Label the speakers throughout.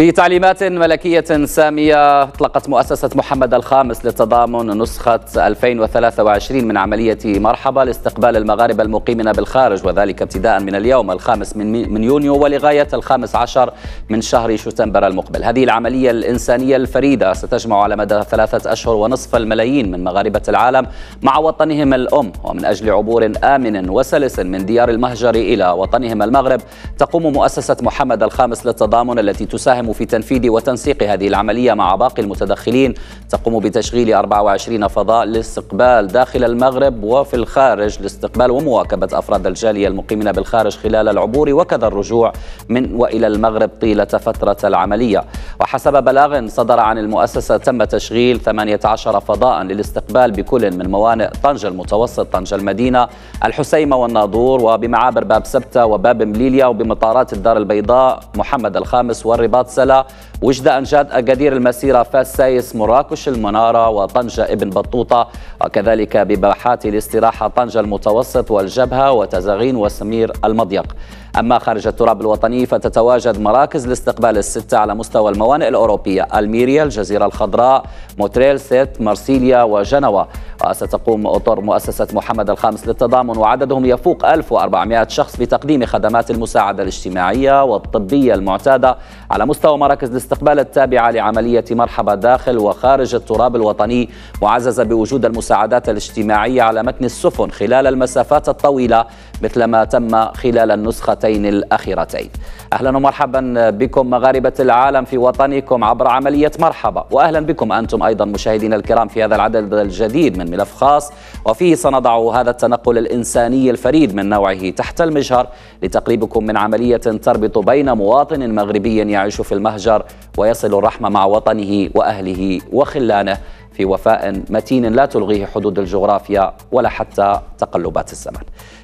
Speaker 1: بتعليمات ملكية سامية أطلقت مؤسسة محمد الخامس للتضامن نسخة 2023 من عملية مرحبا لاستقبال المغاربة المقيمين بالخارج وذلك ابتداء من اليوم الخامس من, من يونيو ولغاية الخامس عشر من شهر شتنبر المقبل هذه العملية الإنسانية الفريدة ستجمع على مدى ثلاثة أشهر ونصف الملايين من مغاربة العالم مع وطنهم الأم ومن أجل عبور آمن وسلس من ديار المهجر إلى وطنهم المغرب تقوم مؤسسة محمد الخامس للتضامن التي تساهم في تنفيذ وتنسيق هذه العملية مع باقي المتدخلين تقوم بتشغيل 24 فضاء للاستقبال داخل المغرب وفي الخارج لاستقبال ومواكبة أفراد الجالية المقيمين بالخارج خلال العبور وكذا الرجوع من وإلى المغرب طيلة فترة العملية وحسب بلاغ صدر عن المؤسسة تم تشغيل 18 فضاء للاستقبال بكل من موانئ طنجة المتوسط طنجة المدينة الحسيمة والناظور وبمعابر باب سبتة وباب مليليا وبمطارات الدار البيضاء محمد الخامس والرباط مرسلة وجدة أنجاد أكادير المسيرة فاس سايس مراكش المنارة وطنجة ابن بطوطة وكذلك بباحات الاستراحة طنجة المتوسط والجبهة وتزغين وسمير المضيق أما خارج التراب الوطني فتتواجد مراكز الاستقبال الستة على مستوى الموانئ الأوروبية ألميريا الجزيرة الخضراء موتريل سيت مرسيليا وجنوة وستقوم أطر مؤسسة محمد الخامس للتضامن وعددهم يفوق 1400 شخص بتقديم خدمات المساعدة الاجتماعية والطبية المعتادة على مستوى مراكز الاستقبال التابعة لعملية مرحبا داخل وخارج التراب الوطني معززة بوجود المساعدات الاجتماعية على متن السفن خلال المسافات الطويلة مثل ما تم خلال النسختين الأخيرتين أهلا ومرحبا بكم مغاربة العالم في وطنكم عبر عملية مرحبا وأهلا بكم أنتم أيضا مشاهدينا الكرام في هذا العدد الجديد من ملف خاص وفيه سنضع هذا التنقل الإنساني الفريد من نوعه تحت المجهر لتقريبكم من عملية تربط بين مواطن مغربي يعيش في المهجر ويصل الرحمة مع وطنه وأهله وخلانه في وفاء متين لا تلغيه حدود الجغرافيا ولا حتى تقلبات الزمن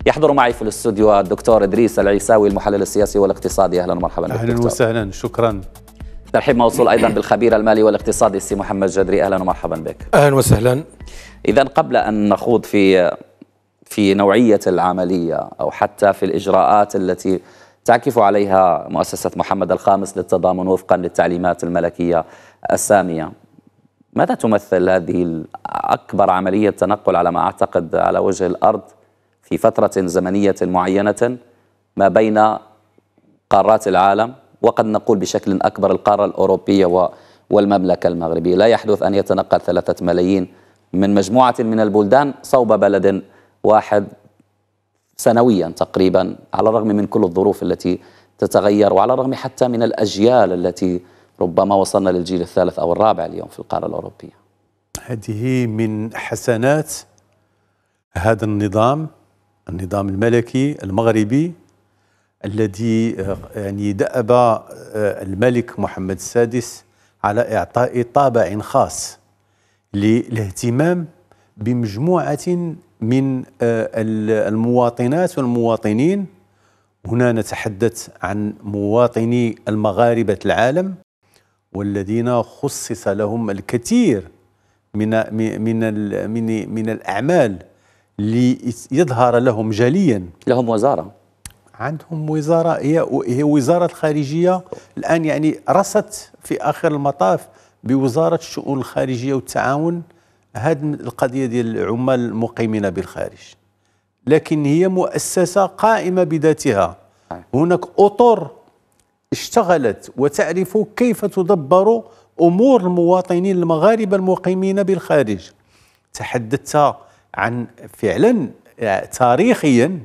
Speaker 1: يحضر معي في الاستوديو الدكتور إدريس العيساوي المحلل السياسي والاقتصادي أهلا ومرحبا أهلا
Speaker 2: وسهلا شكرا
Speaker 1: ترحيب موصول ايضا بالخبير المالي والاقتصادي السي محمد جدري اهلا ومرحبا بك
Speaker 2: اهلا وسهلا
Speaker 1: اذا قبل ان نخوض في في نوعيه العمليه او حتى في الاجراءات التي تعكف عليها مؤسسه محمد الخامس للتضامن وفقا للتعليمات الملكيه الساميه ماذا تمثل هذه أكبر عملية تنقل على ما أعتقد على وجه الأرض في فترة زمنية معينة ما بين قارات العالم وقد نقول بشكل أكبر القارة الأوروبية والمملكة المغربية لا يحدث أن يتنقل ثلاثة ملايين من مجموعة من البلدان صوب بلد واحد سنويا تقريبا على الرغم من كل الظروف التي تتغير وعلى الرغم حتى من الأجيال التي ربما وصلنا للجيل الثالث أو الرابع اليوم في القارة الأوروبية
Speaker 2: هذه من حسنات هذا النظام النظام الملكي المغربي الذي آه، يعني دأب آه، الملك محمد السادس على إعطاء طابع خاص للاهتمام بمجموعة من آه، المواطنات والمواطنين هنا نتحدث عن مواطني المغاربة العالم والذين خصص لهم الكثير من من من من الاعمال ليظهر لهم جليا لهم وزاره عندهم وزاره هي هي وزاره الخارجيه الان يعني رست في اخر المطاف بوزاره الشؤون الخارجيه والتعاون هذه القضيه ديال العمال المقيمين بالخارج لكن هي مؤسسه قائمه بذاتها هناك اطر اشتغلت وتعرف كيف تدبر امور المواطنين المغاربه المقيمين بالخارج تحدثت عن فعلا آه، تاريخيا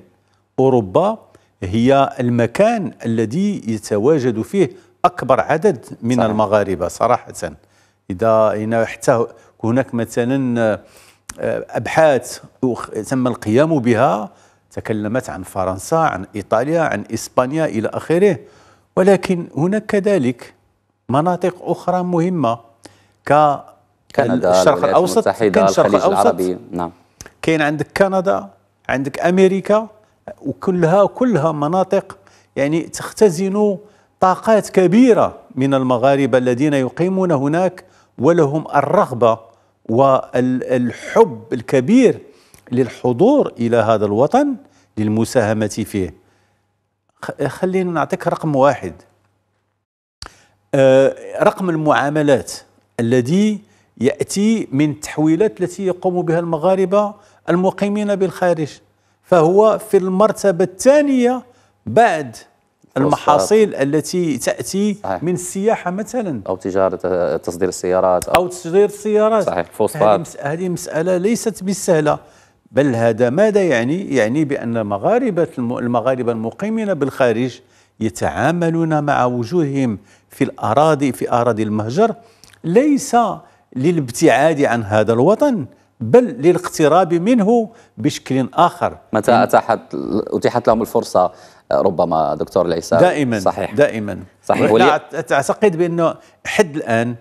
Speaker 2: اوروبا هي المكان الذي يتواجد فيه اكبر عدد من صحيح. المغاربه صراحه اذا هنا حتى هناك مثلا آه، ابحاث تم القيام بها تكلمت عن فرنسا عن ايطاليا عن اسبانيا الى اخره ولكن هناك كذلك مناطق أخرى مهمة ك كندا الشرق الأوسط كان الشرق الأوسط العربي. نعم كاين عندك كندا عندك أمريكا وكلها كلها مناطق يعني تختزن طاقات كبيرة من المغاربة الذين يقيمون هناك ولهم الرغبة والحب الكبير للحضور إلى هذا الوطن للمساهمة فيه آه، خلينا نعطيك رقم واحد آه، رقم المعاملات الذي يأتي من التحويلات التي يقوم بها المغاربة المقيمين بالخارج فهو في المرتبة الثانية بعد المحاصيل التي تاتي صحيح. من السياحه مثلا او تجاره آه، تصدير السيارات او, أو تصدير السيارات صحيح الفوسفات هذه مساله ليست بالسهله بل هذا ماذا يعني؟ يعني بأن المغاربة المغاربة المقيمين بالخارج يتعاملون مع وجوههم في الأراضي في أراضي المهجر ليس للابتعاد عن هذا الوطن بل للاقتراب منه بشكل آخر متى أتاحت أتيحت لهم
Speaker 1: الفرصة ربما دكتور العيسى دائما صحيح دائما صحيح ولي...
Speaker 2: أعتقد بأنه حد الآن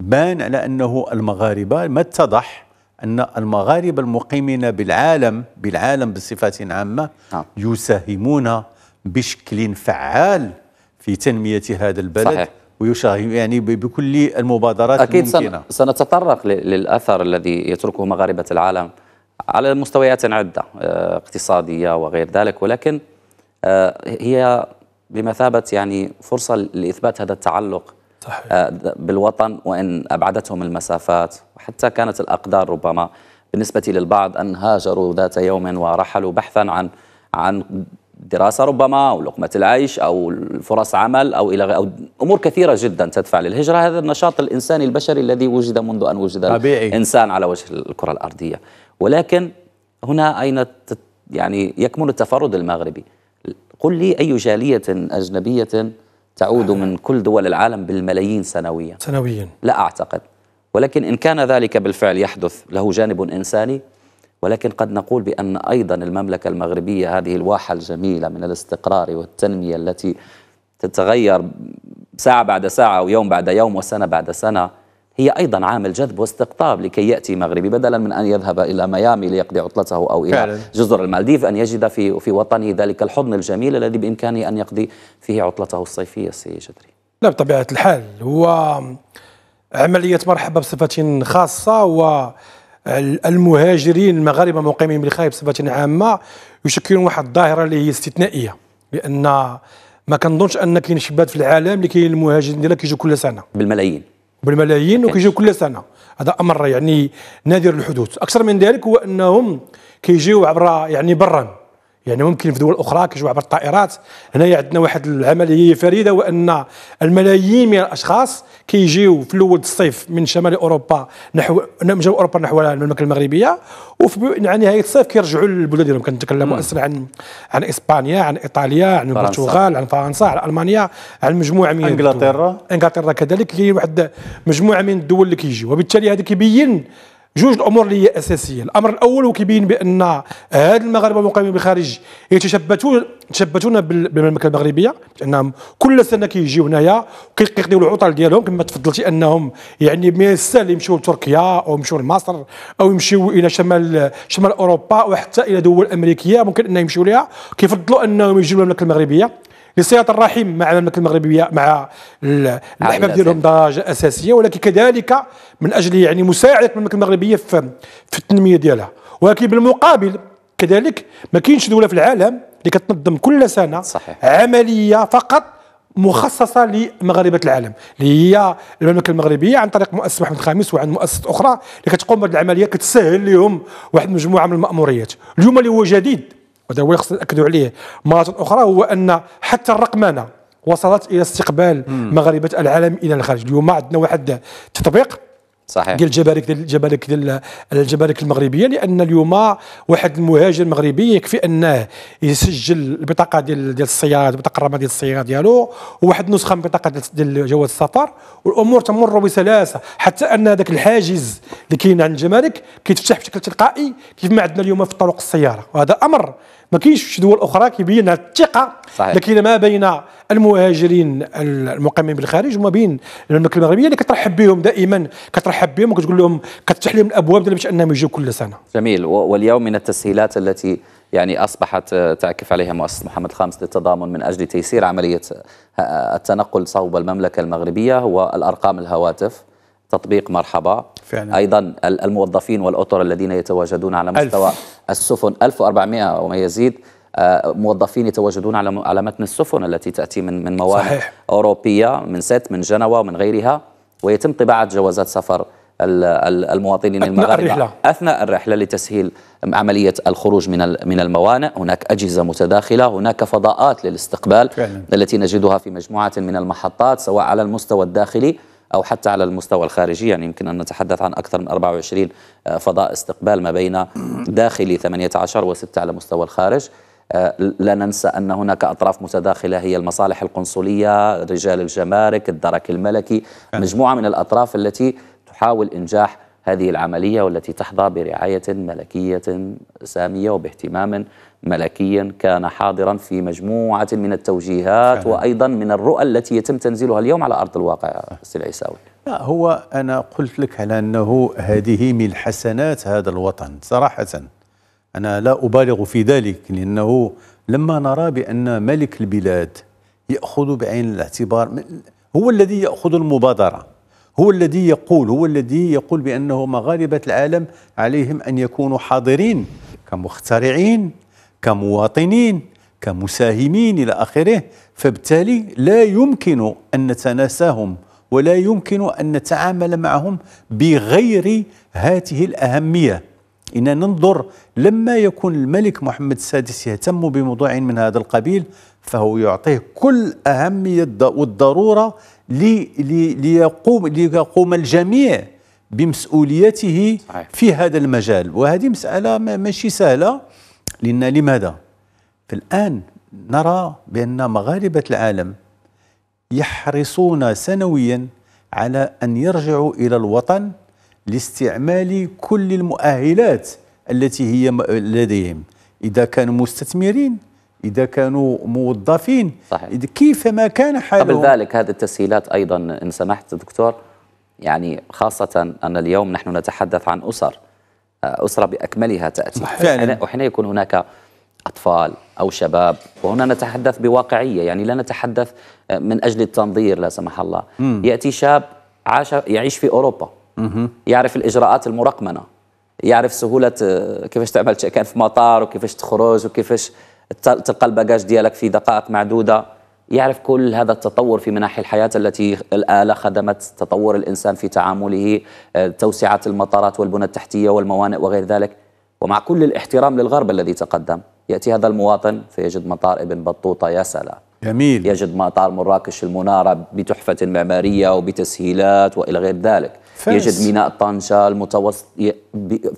Speaker 2: بان على أنه المغاربة ما اتضح أن المغاربة المقيمين بالعالم بالعالم بصفة عامة نعم. يساهمون بشكل فعال في تنمية هذا البلد صحيح. ويشاهد يعني بكل المبادرات أكيد الممكنة أكيد
Speaker 1: سنتطرق للأثر الذي يتركه مغاربة العالم على مستويات عدة آه، اقتصادية وغير ذلك ولكن آه، هي بمثابة يعني فرصة لإثبات هذا التعلق صحيح. آه، بالوطن وإن أبعدتهم المسافات حتى كانت الأقدار ربما بالنسبة للبعض أن هاجروا ذات يوم ورحلوا بحثا عن عن دراسة ربما أو لقمة العيش أو فرص عمل أو إلى أو أمور كثيرة جدا تدفع للهجرة هذا النشاط الإنساني البشري الذي وجد منذ أن وجد طبيعي. الإنسان على وجه الكرة الأرضية ولكن هنا أين يعني يكمن التفرد المغربي قل لي أي جالية أجنبية تعود من كل دول العالم بالملايين سنويا سنويا لا أعتقد ولكن إن كان ذلك بالفعل يحدث له جانب إنساني ولكن قد نقول بأن أيضا المملكة المغربية هذه الواحة الجميلة من الاستقرار والتنمية التي تتغير ساعة بعد ساعة ويوم بعد يوم وسنة بعد سنة هي أيضا عامل جذب واستقطاب لكي يأتي مغربي بدلا من أن يذهب إلى ميامي ليقضي عطلته أو إلى فعلا. جزر المالديف أن يجد في في وطنه ذلك الحضن الجميل الذي بإمكانه أن يقضي فيه عطلته الصيفية سي جدري
Speaker 3: لا بطبيعة الحال هو عمليه مرحبا بصفه خاصه و المهاجرين المغاربه المقيمين بالخارج بصفه عامه يشكلون واحد الظاهره اللي هي استثنائيه لان ما كنظنش ان كاين شباب في العالم اللي كاين المهاجرين ديالها كيجيو كل سنه بالملايين بالملايين وكيجيو كل سنه هذا امر يعني نادر الحدوث اكثر من ذلك هو انهم كيجيو عبر يعني برا يعني ممكن في دول اخرى كيجيو عبر الطائرات هنايا عندنا واحد العمليه فريده وان الملايين من الاشخاص كيجيو في الاول الصيف من شمال اوروبا نحو من نعم، شمال اوروبا نحو المملكه المغربيه وفي نهايه يعني الصيف كيرجعوا للبلاد ديالهم كنتكلموا اصلا عن عن اسبانيا عن ايطاليا عن البرتغال عن فرنسا عن المانيا عن مجموعه من انجلترا انجلترا كذلك كاين واحد مجموعه من الدول اللي كيجيو وبالتالي هذا كيبين جوج الامور اللي هي اساسيه الامر الاول وكيبين بان هاد المغاربه المقيمين بالخارج يتشبثوا إيه، تشبتون بالمملكه المغربيه لانهم كل سنه كيجيو هنايا وكيقضيو العطل ديالهم كما تفضلتي انهم يعني من السهل يمشيو لتركيا او يمشيو لمصر او يمشيو الى شمال شمال اوروبا وحتى الى دول امريكيه ممكن انهم يمشيو ليها كيفضلوا انهم يجيو للمملكه المغربيه لصله الرحم مع المملكه المغربيه مع الاحباب ديالهم درجه اساسيه ولكن كذلك من اجل يعني مساعده المملكه المغربيه في, في التنميه ديالها ولكن بالمقابل كذلك ما كاينش دوله في العالم اللي كتنظم كل سنه صحيح. عمليه فقط مخصصه لمغاربه العالم اللي هي المملكه المغربيه عن طريق مؤسسه محمد الخامس وعن مؤسسات اخرى اللي كتقوم بهذه العمليه كتسهل لهم واحد مجموعه من الماموريات اليوم اللي هو جديد وهذا هو خصنا ناكدوا عليه مرة أخرى هو أن حتى الرقمنة وصلت إلى استقبال مغربة العالم إلى الخارج اليوم عندنا واحد التطبيق صحيح ديال الجمارك ديال الجمارك ديال الجمارك المغربيه لان اليوم واحد المهاجر مغربي يكفي انه يسجل البطاقه ديال ديال الصياد البطاقه الرمزيه ديال الصياد ديالو وواحد النسخه من بطاقه ديال جواز السفر والامور تمر بسلاسه حتى ان هذاك الحاجز اللي كاين عند الجمارك كيتفتح بشكل تلقائي كيف ما عندنا اليوم في طرق السياره وهذا امر ما كاينش في دول اخرى كيبين الثقه اللي كاينه ما بين المهاجرين المقيمين بالخارج وما بين المملكه المغربيه اللي كترحب بهم دائما كترحب ترحب بهم وكتقول لهم كتفتح لهم الابواب باش انهم يجيو كل سنه
Speaker 1: جميل واليوم من التسهيلات التي يعني اصبحت آه، تعكف عليها مؤسسه محمد الخامس للتضامن من اجل تيسير عمليه آه، التنقل صوب المملكه المغربيه هو الارقام الهواتف تطبيق مرحبا فعلا. ايضا الموظفين والاطر الذين يتواجدون على مستوى ألف. السفن 1400 وما يزيد آه، موظفين يتواجدون على على متن السفن التي تاتي من من موانئ اوروبيه من ست من جنوى ومن غيرها ويتم طباعة جوازات سفر المواطنين أثناء المغاربة الرحلة. أثناء الرحلة لتسهيل عملية الخروج من من الموانئ هناك أجهزة متداخلة هناك فضاءات للاستقبال فعلا. التي نجدها في مجموعة من المحطات سواء على المستوى الداخلي أو حتى على المستوى الخارجي يعني يمكن أن نتحدث عن أكثر من 24 آه، فضاء استقبال ما بين داخلي 18 و6 على مستوى الخارج لا ننسى أن هناك أطراف متداخلة هي المصالح القنصلية رجال الجمارك الدرك الملكي نعم. مجموعة من الأطراف التي تحاول إنجاح هذه العملية والتي تحظى برعاية ملكية سامية وباهتمام ملكيا كان حاضرا في مجموعة من التوجيهات وأيضا من الرؤى التي يتم تنزيلها اليوم على أرض الواقع سي
Speaker 2: العيساوي لا هو أنا قلت لك على أنه هذه من حسنات هذا الوطن صراحة أنا لا أبالغ في ذلك لأنه لما نرى بأن ملك البلاد يأخذ بعين الاعتبار هو الذي يأخذ المبادرة هو الذي يقول هو الذي يقول بأنه مغاربة العالم عليهم أن يكونوا حاضرين كمخترعين كمواطنين كمساهمين إلى آخره فبالتالي لا يمكن أن نتناساهم ولا يمكن أن نتعامل معهم بغير هاته الأهمية إن ننظر لما يكون الملك محمد السادس يهتم بموضوع من هذا القبيل فهو يعطيه كل أهمية والضرورة لي لي ليقوم, ليقوم الجميع بمسؤوليته صحيح. في هذا المجال وهذه مسألة ماشي سهلة لأن لماذا؟ فالآن نرى بأن مغاربة العالم يحرصون سنويا على أن يرجعوا إلى الوطن لاستعمال كل المؤهلات التي هي لديهم إذا كانوا مستثمرين إذا كانوا موظفين صحيح. كيف ما كان حالهم قبل
Speaker 1: ذلك هذه التسهيلات أيضا إن سمحت دكتور يعني خاصة أن اليوم نحن نتحدث عن أسر آه، أسرة بأكملها تأتي فعلا وحين يكون هناك أطفال أو شباب وهنا نتحدث بواقعية يعني لا نتحدث آه، من أجل التنظير لا سمح الله م. يأتي شاب عاش يعيش في أوروبا يعرف الاجراءات المرقمنه يعرف سهوله آه، كيفاش تعمل كان في مطار وكيفاش تخرج وكيفاش تلقى الباجاج ديالك في دقائق معدوده يعرف كل هذا التطور في مناحي الحياة التي الآلة خدمت تطور الإنسان في تعامله آه، توسعة المطارات والبنى التحتية والموانئ وغير ذلك ومع كل الاحترام للغرب الذي تقدم يأتي هذا المواطن فيجد مطار ابن بطوطة يا سلام جميل يجد مطار مراكش المنارة بتحفة معمارية وبتسهيلات وإلى غير ذلك فاس. يجد ميناء طنجة المتوسط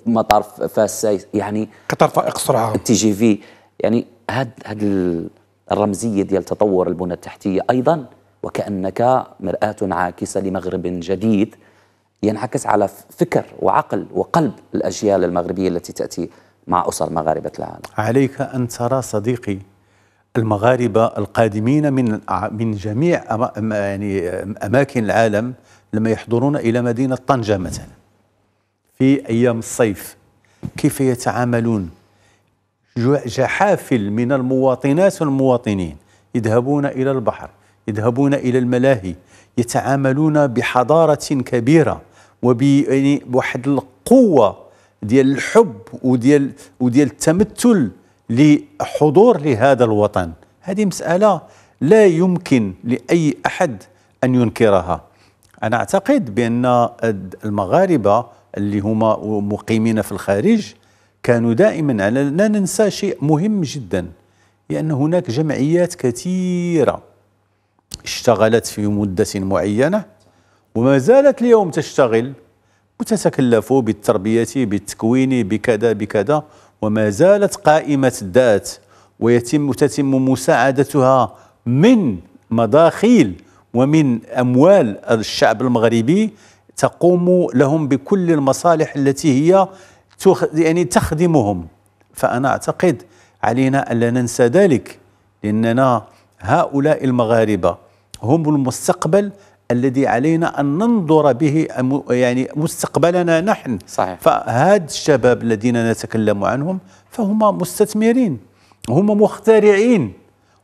Speaker 1: مطار فاس يعني قطر فائق سرعة تي جي في يعني هاد هاد الرمزية ديال تطور البنى التحتية أيضا وكأنك مرآة عاكسة لمغرب جديد ينعكس على فكر وعقل وقلب الأجيال المغربية التي تأتي مع أسر مغاربة العالم
Speaker 2: عليك أن ترى صديقي المغاربة القادمين من من جميع يعني أماكن العالم لما يحضرون إلى مدينة طنجة مثلا في أيام الصيف كيف يتعاملون جحافل من المواطنات والمواطنين يذهبون إلى البحر يذهبون إلى الملاهي يتعاملون بحضارة كبيرة وبواحد القوة ديال الحب وديال وديال التمثل لحضور لهذا الوطن هذه مسألة لا يمكن لأي أحد أن ينكرها انا اعتقد بان المغاربه اللي هما مقيمين في الخارج كانوا دائما على لا ننسى شيء مهم جدا لان هناك جمعيات كثيره اشتغلت في مده معينه وما زالت اليوم تشتغل وتتكلف بالتربيه بالتكوين بكذا بكذا وما زالت قائمه الذات ويتم تتم مساعدتها من مداخيل ومن أموال الشعب المغربي تقوم لهم بكل المصالح التي هي يعني تخدمهم فأنا أعتقد علينا ألا ننسى ذلك لأننا هؤلاء المغاربة هم المستقبل الذي علينا أن ننظر به يعني مستقبلنا نحن صحيح. فهاد الشباب الذين نتكلم عنهم فهم مستثمرين هم مخترعين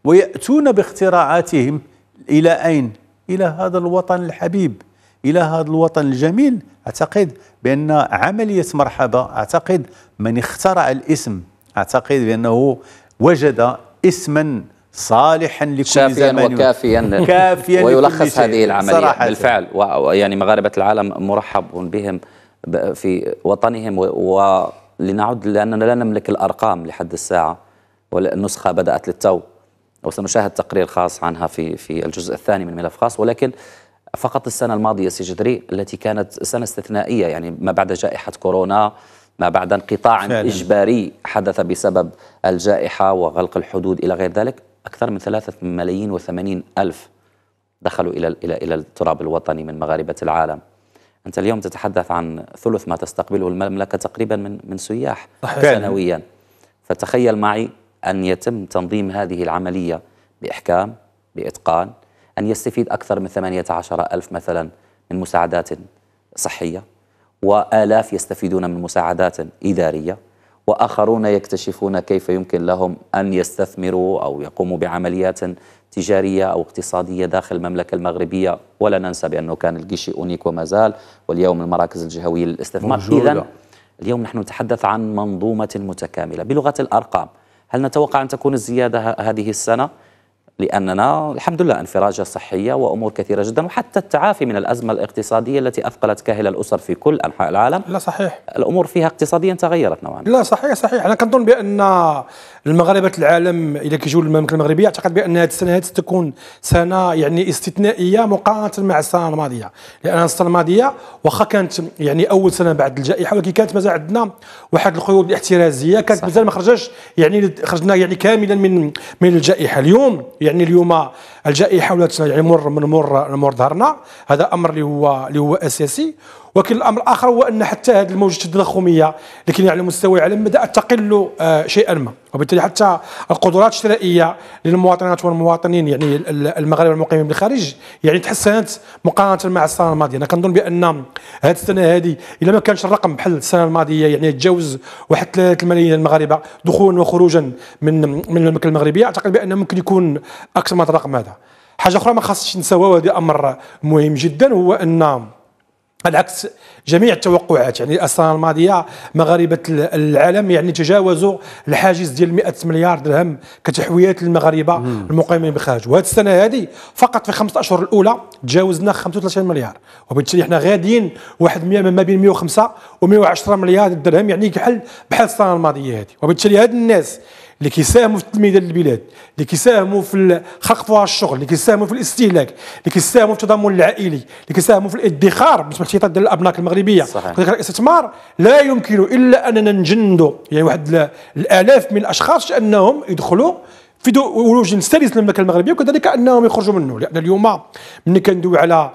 Speaker 2: ويأتون باختراعاتهم إلى أين؟ الى هذا الوطن الحبيب الى هذا الوطن الجميل اعتقد بان عمليه مرحبا اعتقد من اخترع الاسم اعتقد بانه وجد اسما صالحا لكل شافيا زمان وكافيا كافيا ويلخص هذه العمليه صراحة بالفعل
Speaker 1: ويعني مغاربه العالم مرحب بهم في وطنهم ولنعد لاننا لا نملك الارقام لحد الساعه والنسخه بدات للتو وسنشاهد تقرير خاص عنها في في الجزء الثاني من ملف خاص ولكن فقط السنه الماضيه سجدري التي كانت سنه استثنائيه يعني ما بعد جائحه كورونا ما بعد انقطاع فعلا. اجباري حدث بسبب الجائحه وغلق الحدود الى غير ذلك اكثر من ثلاثة ملايين و الف دخلوا الى الى الى التراب الوطني من مغاربه العالم انت اليوم تتحدث عن ثلث ما تستقبله المملكه تقريبا من من سياح سنويا فتخيل معي أن يتم تنظيم هذه العملية بإحكام بإتقان أن يستفيد أكثر من 18 ألف مثلا من مساعدات صحية وآلاف يستفيدون من مساعدات إدارية وآخرون يكتشفون كيف يمكن لهم أن يستثمروا أو يقوموا بعمليات تجارية أو اقتصادية داخل المملكة المغربية ولا ننسى بأنه كان الجيشي أونيك وما زال واليوم المراكز الجهوية للاستثمار إذا اليوم نحن نتحدث عن منظومة متكاملة بلغة الأرقام هل نتوقع أن تكون الزيادة هذه السنة؟ لأننا الحمد لله انفراجة صحية وأمور كثيرة جدا وحتى التعافي من الأزمة الاقتصادية التي أثقلت كاهل الأسر في كل أنحاء العالم لا صحيح الأمور فيها اقتصاديا تغيرت
Speaker 3: نوعا ما لا صحيح صحيح أنا كنظن بأن المغاربة العالم إلى كيجوا المملكة المغربية أعتقد بأن هذه السنة هذه سنة يعني استثنائية مقارنة مع السنة الماضية لأن السنة الماضية واخا كانت يعني أول سنة بعد الجائحة ولكن كانت مازال عندنا واحد القيود الاحترازية كانت مازال ما خرجتش يعني خرجنا يعني كاملا من من الجائحة اليوم يعني اليوم الجائحه ولات يمر من مر من مر ظهرنا هذا امر اللي هو اللي هو اساسي ولكن الامر الاخر هو ان حتى هذه الموجه التضخميه اللي يعني كاين على مستوى العالم بدات تقل آه، شيئا ما وبالتالي حتى القدرات الشرائيه للمواطنات والمواطنين يعني المغاربه المقيمين بالخارج يعني تحسنت مقارنه مع السنه الماضيه انا كنظن بان هذه السنه هذه الا ما كانش الرقم بحال السنه الماضيه يعني تجاوز واحد 3 ملايين المغاربه دخولا وخروجا من من المملكه المغربيه اعتقد بان ممكن يكون اكثر من الرقم هذا حاجه اخرى ما خاصش نساوها وهذا امر مهم جدا هو ان على جميع التوقعات يعني السنه الماضيه مغاربه العالم يعني تجاوزوا الحاجز ديال 100 مليار درهم كتحويات للمغاربه المقيمين بالخارج وهذه السنه هذه فقط في خمسة اشهر الاولى تجاوزنا 35 مليار وبالتالي حنا غاديين واحد 100 ما بين 105 و 110 مليار درهم يعني كحل بحال السنه الماضيه هذه وبالتالي هاد الناس اللي كيساهموا في التنميه ديال البلاد اللي كيساهموا في خلق فرص الشغل اللي كيساهموا في الاستهلاك اللي كيساهموا في التضامن العائلي اللي كيساهموا في الادخار بالنسبه للشيطان ديال الابناك المغربيه صحيح. الاستثمار لا يمكن الا اننا نجندوا يعني واحد الالاف من الاشخاص انهم يدخلوا في ولوج سلس للمملكه المغربيه وكذلك انهم يخرجوا منه لان اليوم ملي كندوي على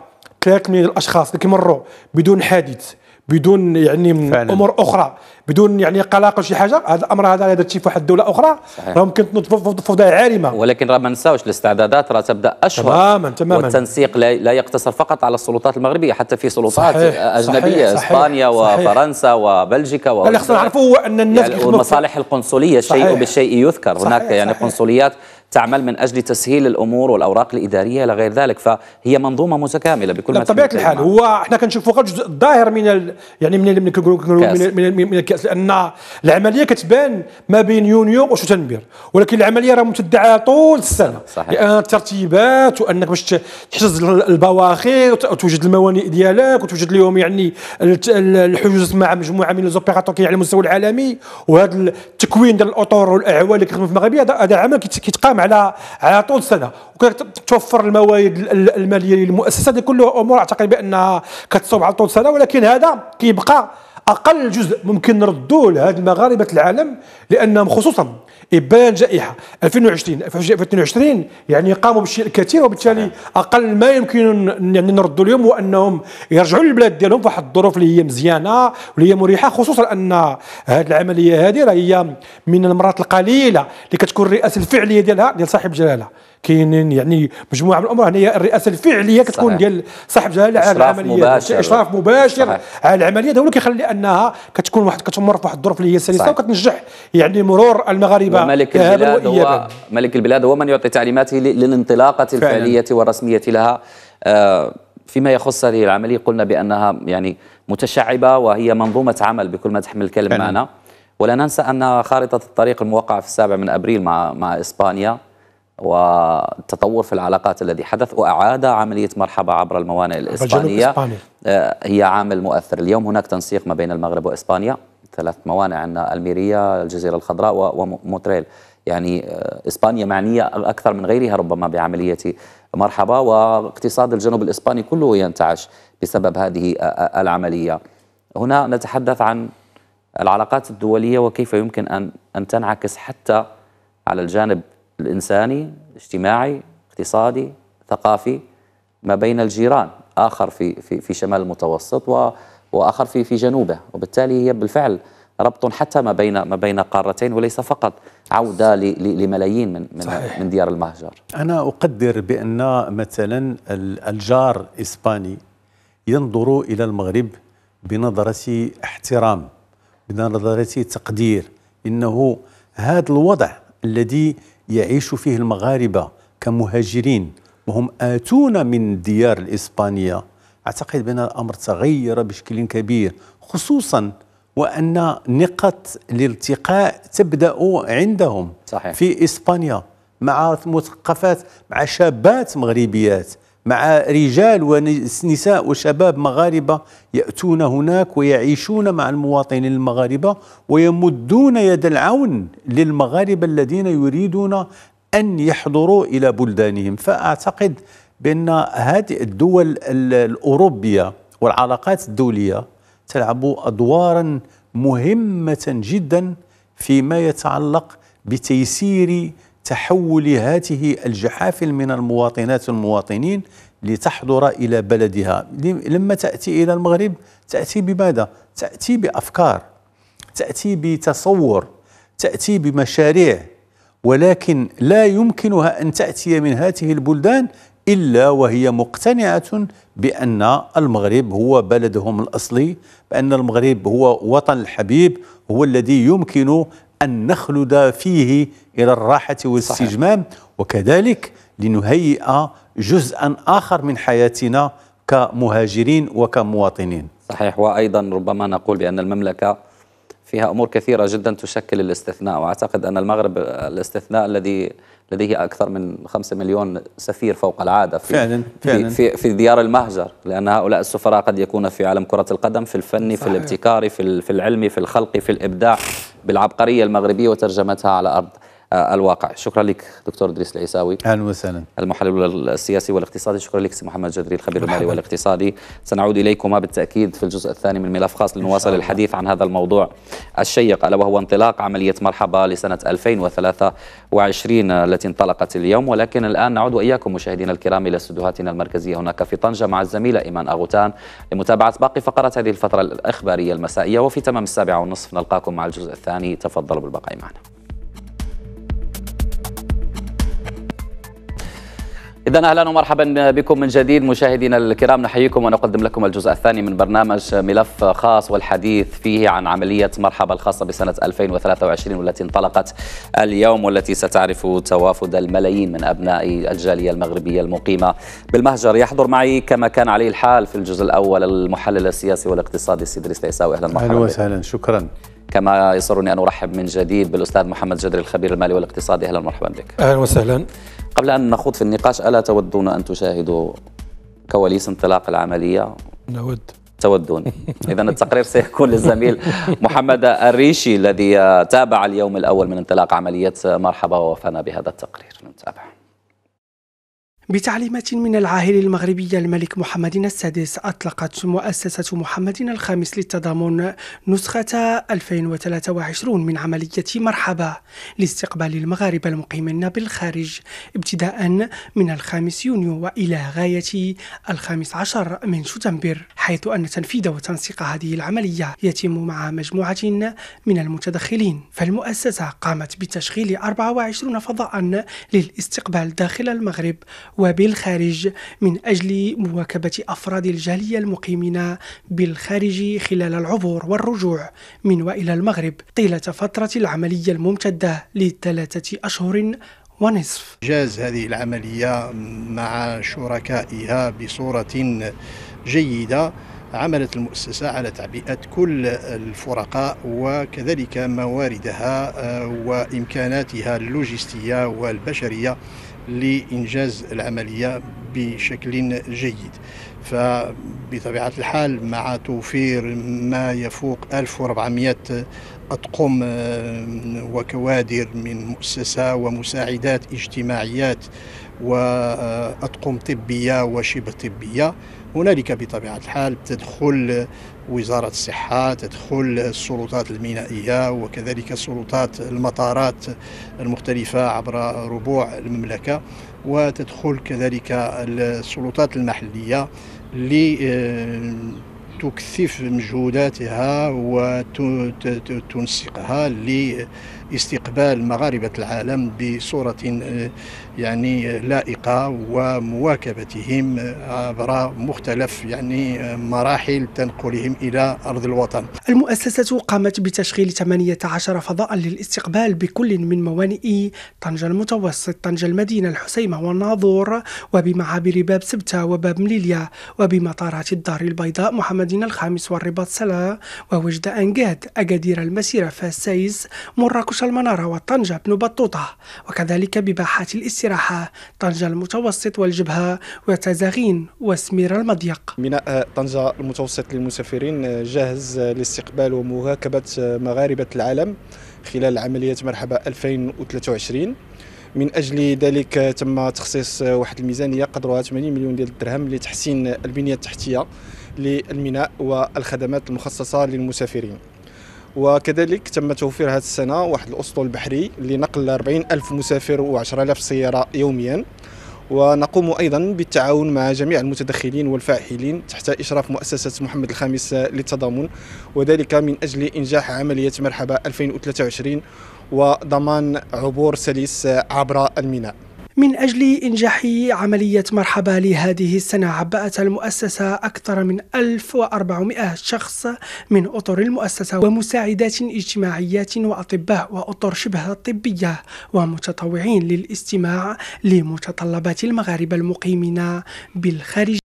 Speaker 3: 300 الاشخاص اللي كيمروا بدون حادث بدون يعني فعلا. امور اخرى بدون يعني قلق شي حاجه هذا الامر هذا اذا درتي في واحد الدوله اخرى راه ممكن تنوض في عارمه
Speaker 1: ولكن راه ما نساوش الاستعدادات راه تبدا اشهر تماما تماما والتنسيق لا يقتصر فقط على السلطات المغربيه حتى في سلطات صحيح اجنبيه صحيح اسبانيا صحيح وفرنسا وبلجيكا و اللي خصنا نعرفوا هو ان الناس يعني المصالح القنصليه شيء بالشيء يذكر هناك يعني قنصليات تعمل من أجل تسهيل الأمور والأوراق الإدارية إلى غير ذلك فهي منظومة متكاملة بكل ما بطبيعة
Speaker 2: الحال
Speaker 3: هو احنا كنشوفوا غير الجزء الظاهر من ال... يعني من ال... من, ال... من, من, من الكأس لأن العملية كتبان ما بين يونيو وشتنبر ولكن العملية راه ممتدة على طول السنة صحيح. لأن الترتيبات وأنك باش تحجز البواخر وتوجد الموانئ ديالك وتوجد اليوم يعني الحجوز مع مجموعة من ليزوبيراتور على المستوى العالمي وهذا التكوين ديال الأطر والأعوال اللي كيخدموا في المغرب هذا عمل كيتقام كنتكلم على على طول السنه وكتوفر الموارد الماليه للمؤسسه هذه كلها امور اعتقد بانها كتصوب على طول السنه ولكن هذا كيبقى اقل جزء ممكن نردوه لهاد المغاربه العالم لانهم خصوصا ابان جائحه 2020 2022 يعني قاموا بالشيء الكثير وبالتالي اقل ما يمكن يعني نردوا لهم هو انهم يرجعوا للبلاد ديالهم فواحد الظروف اللي هي مزيانه واللي هي مريحه خصوصا ان هذه العمليه هذه راه هي من المرات القليله اللي كتكون الرئاسه الفعليه ديالها ديال صاحب جلاله كاينين يعني مجموعه من الامور هنا الرئاسه الفعليه كتكون ديال صاحب جلالة على العمليه اشراف مباشر على العمليه هذا هو اللي كيخلي انها كتكون واحد كتمر في واحد الظروف اللي هي سلسه وكتنجح يعني مرور المغاربه قريبة ملك البلاد هو
Speaker 1: ملك البلاد هو من يعطي تعليماته للانطلاقة الفعلية والرسمية لها آه، فيما يخص هذه العملية قلنا بأنها يعني متشعبة وهي منظومة عمل بكل ما تحمل الكلمة معنا ولا ننسى أن خارطة الطريق الموقعة في السابع من أبريل مع مع إسبانيا والتطور في العلاقات الذي حدث وأعاد عملية مرحبا عبر الموانئ الإسبانية آه، هي عامل مؤثر اليوم هناك تنسيق ما بين المغرب وإسبانيا ثلاث موانع عندنا الميريا الجزيرة الخضراء وموتريل يعني آه، إسبانيا معنية أكثر من غيرها ربما بعملية مرحبا واقتصاد الجنوب الإسباني كله ينتعش بسبب هذه آه، آه، العملية هنا نتحدث عن العلاقات الدولية وكيف يمكن أن أن تنعكس حتى على الجانب الإنساني اجتماعي اقتصادي ثقافي ما بين الجيران آخر في في في شمال المتوسط و واخر في في جنوبه وبالتالي هي بالفعل ربط حتى ما بين ما بين قارتين وليس فقط عوده لملايين من من, صحيح. من ديار المهجر.
Speaker 2: انا اقدر بان مثلا الجار الاسباني ينظر الى المغرب بنظره احترام بنظره تقدير انه هذا الوضع الذي يعيش فيه المغاربه كمهاجرين وهم اتون من الديار الاسبانيه أعتقد بأن الأمر تغير بشكل كبير خصوصا وأن نقط الالتقاء تبدأ عندهم صحيح. في إسبانيا مع مثقفات مع شابات مغربيات مع رجال ونساء وشباب مغاربه ياتون هناك ويعيشون مع المواطنين المغاربه ويمدون يد العون للمغاربه الذين يريدون ان يحضروا الى بلدانهم فاعتقد بان هذه الدول الاوروبيه والعلاقات الدوليه تلعب ادوارا مهمه جدا فيما يتعلق بتيسير تحول هذه الجحافل من المواطنات والمواطنين لتحضر الى بلدها لما تاتي الى المغرب تاتي بماذا تاتي بافكار تاتي بتصور تاتي بمشاريع ولكن لا يمكنها ان تاتي من هذه البلدان إلا وهي مقتنعة بأن المغرب هو بلدهم الأصلي بأن المغرب هو وطن الحبيب هو الذي يمكن أن نخلد فيه إلى الراحة والاستجمام وكذلك لنهيئ جزءا آخر من حياتنا كمهاجرين وكمواطنين صحيح وأيضا ربما نقول بأن المملكة فيها أمور كثيرة
Speaker 1: جدا تشكل الاستثناء وأعتقد أن المغرب آه، الاستثناء الذي لديه أكثر من 5 مليون سفير فوق العادة في فعلا, فعلا. في, في ديار المهجر لأن هؤلاء السفراء قد يكون في عالم كرة القدم في الفن صحيح. في الابتكار في العلم في الخلق في الإبداع بالعبقرية المغربية وترجمتها على أرض آه، الواقع شكرا لك دكتور ادريس العيساوي اهلا وسهلا المحلل السياسي والاقتصادي شكرا لك سي محمد جدري الخبير المالي والاقتصادي سنعود اليكما بالتاكيد في الجزء الثاني من ملف خاص لنواصل الحديث عن هذا الموضوع الشيق الا وهو انطلاق عمليه مرحبا لسنه 2023 التي انطلقت اليوم ولكن الان نعود واياكم مشاهدينا الكرام الى استديوهاتنا المركزيه هناك في طنجه مع الزميله ايمان اغوتان لمتابعه باقي فقرات هذه الفتره الاخباريه المسائيه وفي تمام السابعه والنصف نلقاكم مع الجزء الثاني تفضلوا بالبقاء معنا إذا أهلا ومرحبا بكم من جديد مشاهدينا الكرام نحييكم ونقدم لكم الجزء الثاني من برنامج ملف خاص والحديث فيه عن عملية مرحبا الخاصة بسنة 2023 والتي انطلقت اليوم والتي ستعرف توافد الملايين من أبناء الجالية المغربية المقيمة بالمهجر يحضر معي كما كان عليه الحال في الجزء الأول المحلل السياسي والاقتصادي السيد إدريس أهلا مرحبا أهلا وسهلا شكرا كما يسرني أن أرحب من جديد بالأستاذ محمد جدري الخبير المالي والاقتصادي أهلا مرحبا بك
Speaker 3: أهلا وسهلا
Speaker 1: قبل أن نخوض في النقاش ألا تودون أن تشاهدوا كواليس انطلاق العملية؟ نود تودون إذا التقرير سيكون للزميل محمد الريشي الذي تابع اليوم الأول من انطلاق عملية مرحبا ووفانا بهذا التقرير نتابع
Speaker 4: بتعليمات من العاهل المغربي الملك محمد السادس أطلقت مؤسسة محمد الخامس للتضامن نسخة 2023 من عملية مرحبا لاستقبال المغاربة المقيمين بالخارج ابتداء من الخامس يونيو وإلى غاية الخامس عشر من شتنبر حيث أن تنفيذ وتنسيق هذه العملية يتم مع مجموعة من المتدخلين فالمؤسسة قامت بتشغيل 24 فضاء للاستقبال داخل المغرب وبالخارج من أجل مواكبة أفراد الجالية المقيمين بالخارج خلال العبور والرجوع من وإلى المغرب طيلة فترة العملية الممتدة لثلاثة أشهر ونصف
Speaker 5: جاز هذه العملية مع شركائها بصورة جيدة عملت المؤسسة على تعبئة كل الفرقاء وكذلك مواردها آه، وإمكاناتها اللوجستية والبشرية لإنجاز العملية بشكل جيد فبطبيعة الحال مع توفير ما يفوق 1400 أطقم آه، وكوادر من مؤسسة ومساعدات اجتماعيات وأطقم طبية وشبه طبية هنالك بطبيعة الحال تدخل وزارة الصحة تدخل السلطات المينائية وكذلك سلطات المطارات المختلفة عبر ربوع المملكة وتدخل كذلك السلطات المحلية لتكثف مجهوداتها وتنسقها لاستقبال مغاربة العالم بصورة يعني لائقة ومواكبتهم عبر مختلف يعني مراحل تنقلهم إلى أرض الوطن
Speaker 4: المؤسسة قامت بتشغيل 18 فضاء للاستقبال بكل من موانئ طنجة المتوسط طنجة المدينة الحسيمة والناظور وبمعابر باب سبتة وباب مليليا وبمطارات الدار البيضاء محمد الخامس والرباط سلا ووجد أنجاد أكادير المسيرة فاس مراكش المنارة وطنجة بن بطوطة وكذلك بباحات الاستقبال الاستراحة طنجة المتوسط والجبهة وتزاغين وسمير المضيق
Speaker 5: ميناء طنجة المتوسط
Speaker 3: للمسافرين جاهز لاستقبال ومواكبة مغاربة العالم
Speaker 5: خلال عملية مرحبا 2023 من اجل ذلك تم تخصيص واحد الميزانيه قدرها 80 مليون ديال الدرهم لتحسين البنيه التحتيه للميناء والخدمات المخصصه للمسافرين وكذلك تم توفير هذه السنة واحد الأسطول بحري لنقل 40 ألف مسافر و10000 سيارة يوميا ونقوم أيضا بالتعاون مع جميع المتدخلين والفاعلين تحت إشراف مؤسسة محمد الخامس للتضامن وذلك من أجل إنجاح عملية مرحبا 2023 وضمان عبور سلس عبر الميناء
Speaker 4: من أجل إنجاح عملية مرحبا لهذه السنة عبأت المؤسسة أكثر من 1400 شخص من أطر المؤسسة ومساعدات اجتماعيات وأطباء وأطر شبه طبية ومتطوعين للاستماع لمتطلبات المغاربة المقيمين بالخارج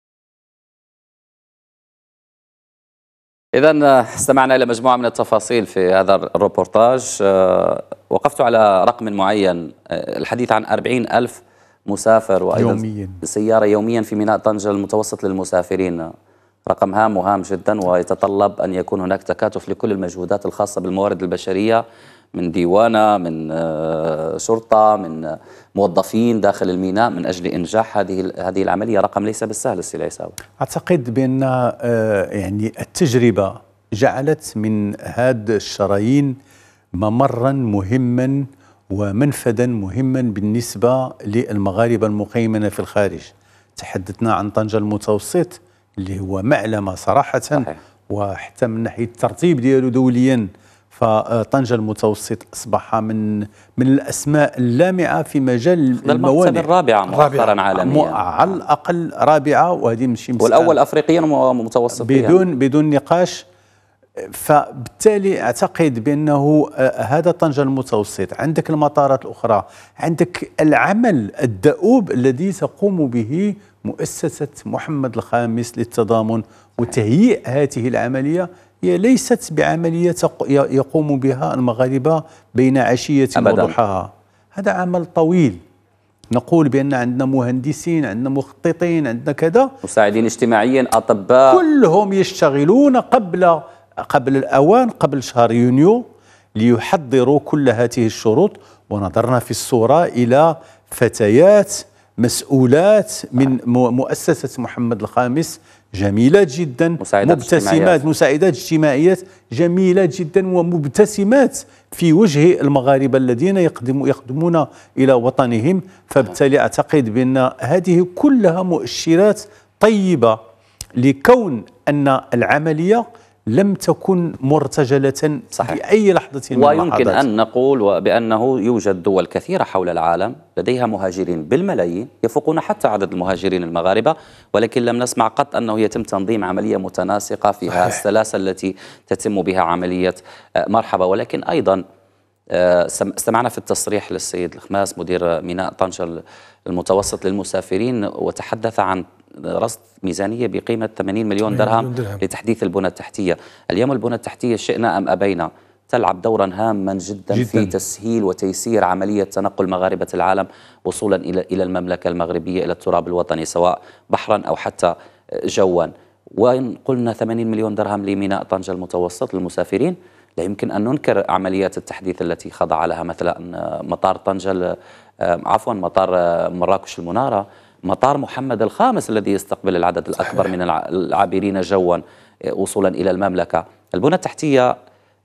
Speaker 1: إذا آه، استمعنا إلى مجموعة من التفاصيل في هذا الروبورتاج آه، وقفت على رقم معين آه، الحديث عن 40 ألف مسافر وأيضا يوميا. سيارة يوميا في ميناء طنجة المتوسط للمسافرين رقم هام وهام جدا ويتطلب أن يكون هناك تكاتف لكل المجهودات الخاصة بالموارد البشرية من ديوانه من شرطه آه، من موظفين داخل الميناء من اجل انجاح هذه هذه العمليه رقم ليس بالسهل السي عيساوي
Speaker 2: اعتقد بان آه، يعني التجربه جعلت من هذا الشرايين ممرا مهما ومنفذا مهما بالنسبه للمغاربه المقيمين في الخارج تحدثنا عن طنجه المتوسط اللي هو معلمه صراحه صحيح. وحتى من ناحيه الترتيب ديالو دوليا فطنجة المتوسط أصبح من من الأسماء اللامعة في مجال الموانئ الرابعة
Speaker 1: مؤخرا عالميا على
Speaker 2: الأقل رابعة وهذه ماشي والأول
Speaker 1: أفريقيا ومتوسطيا
Speaker 2: بدون بدون نقاش فبالتالي اعتقد بانه آه، هذا طنجه المتوسط عندك المطارات الاخرى عندك العمل الدؤوب الذي تقوم به مؤسسه محمد الخامس للتضامن وتهيئ هذه العمليه هي ليست بعملية يقوم بها المغاربة بين عشية أبداً. وضحاها هذا عمل طويل نقول بأن عندنا مهندسين عندنا مخططين عندنا كذا
Speaker 1: مساعدين اجتماعيين أطباء
Speaker 2: كلهم يشتغلون قبل قبل الأوان قبل شهر يونيو ليحضروا كل هذه الشروط ونظرنا في الصورة إلى فتيات مسؤولات من مؤسسة محمد الخامس جميلات جدا مساعدات مبتسمات مساعدات اجتماعيات جميلات جدا ومبتسمات في وجه المغاربه الذين يقدم يقدمون الى وطنهم فبالتالي اعتقد بان هذه كلها مؤشرات طيبه لكون ان العمليه لم تكن مرتجلة صحيح. في أي لحظة من ويمكن اللحظات.
Speaker 1: أن نقول بأنه يوجد دول كثيرة حول العالم لديها مهاجرين بالملايين يفوقون حتى عدد المهاجرين المغاربة ولكن لم نسمع قط أنه يتم تنظيم عملية متناسقة فيها صحيح. السلاسة التي تتم بها عملية آه، مرحبا ولكن أيضا استمعنا آه، في التصريح للسيد الخماس مدير ميناء طنجة المتوسط للمسافرين وتحدث عن رصد ميزانيه بقيمه 80 مليون درهم, درهم لتحديث البنى التحتيه، اليوم البنى التحتيه شئنا ام ابينا تلعب دورا هاما جدا, جداً في تسهيل وتيسير عمليه تنقل مغاربه العالم وصولا الى الى المملكه المغربيه الى التراب الوطني سواء بحرا او حتى جوا، وان قلنا 80 مليون درهم لميناء طنجه المتوسط للمسافرين لا يمكن ان ننكر عمليات التحديث التي خضع لها مثلا مطار طنجه عفوا مطار مراكش المناره مطار محمد الخامس الذي يستقبل العدد الأكبر من العابرين جوا آه، وصولا إلى المملكة البنى التحتية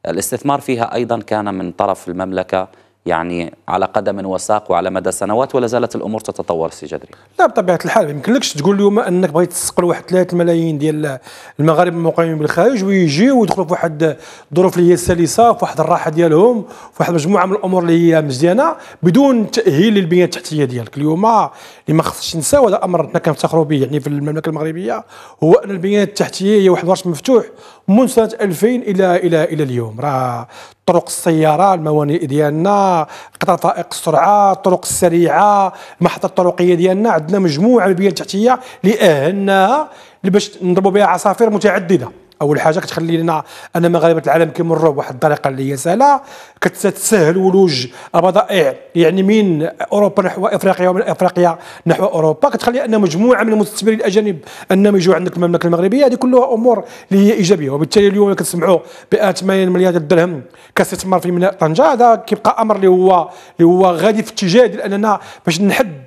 Speaker 1: الاستثمار فيها أيضا كان من طرف المملكة يعني على قدم وساق وعلى مدى سنوات ولا زالت الامور تتطور سي جدري؟
Speaker 3: لا بطبيعه الحال ما يمكنلكش تقول اليوم انك بغيت تسقل واحد 3 ملايين ديال المغاربه المقيمين بالخارج ويجيو ويدخلوا في واحد الظروف اللي هي سلسه في واحد الراحه ديالهم في واحد مجموعه من الامور اللي هي مزيانه بدون تاهيل للبنيه التحتيه ديالك اليوم اللي ما خصش ننسى هذا امر حنا كنفتخروا به يعني في المملكه المغربيه هو ان البنيه التحتيه هي واحد الورش مفتوح من سنه 2000 الى الى الى اليوم راه طرق السياره الموانئ ديالنا قطع طائق السرعه الطرق السريعه المحطه الطرقيه ديالنا عندنا مجموعه من البيئه التحتيه لانها باش نضربوا بها عصافير متعدده اول حاجه كتخلي لنا ان مغاربه العالم كيمروا بواحد الطريقه اللي هي سهله كتسهل ولوج البضائع يعني من اوروبا نحو افريقيا ومن افريقيا نحو اوروبا كتخلي ان مجموعه من المستثمرين الاجانب انهم يجوا عندك المملكه المغربيه هذه كلها امور اللي هي ايجابيه وبالتالي اليوم كنسمعوا ب 80 مليار درهم كاستثمار في ميناء طنجه هذا كيبقى امر اللي هو اللي هو غادي في اتجاه ديال اننا باش نحد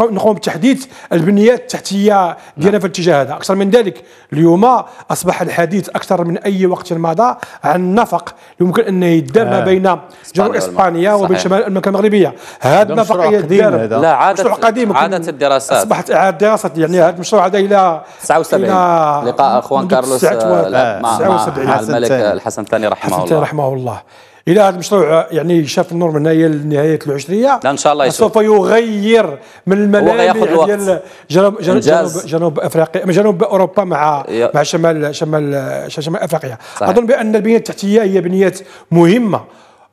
Speaker 3: نقوم بتحديث البنيات التحتيه ديالنا نعم. في الاتجاه هذا اكثر من ذلك اليوم اصبح الحديث اكثر من اي وقت مضى عن النفق يمكن ان يدار ما آه. بين جنوب اسبانيا وبين شمال المملكه المغربيه هذا النفق يدار لا عادت مشروع قديم عادت الدراسات اصبحت اعاده الدراسات يعني هذا المشروع هذا الى 79 لقاء اخوان كارلوس آه، مع, مع, مع الملك الحسن
Speaker 1: الثاني رحمه الله
Speaker 3: رحمه الله الى هذا المشروع يعني شاف النور من هنايا لنهايه العشريه
Speaker 1: لا ان شاء الله سوف يغير
Speaker 3: من الملامح ديال جنوب جنوب, جنوب جنوب افريقيا جنوب اوروبا مع ي... مع شمال شمال شمال افريقيا صحيح. اظن بان البنيه التحتيه هي بنيه مهمه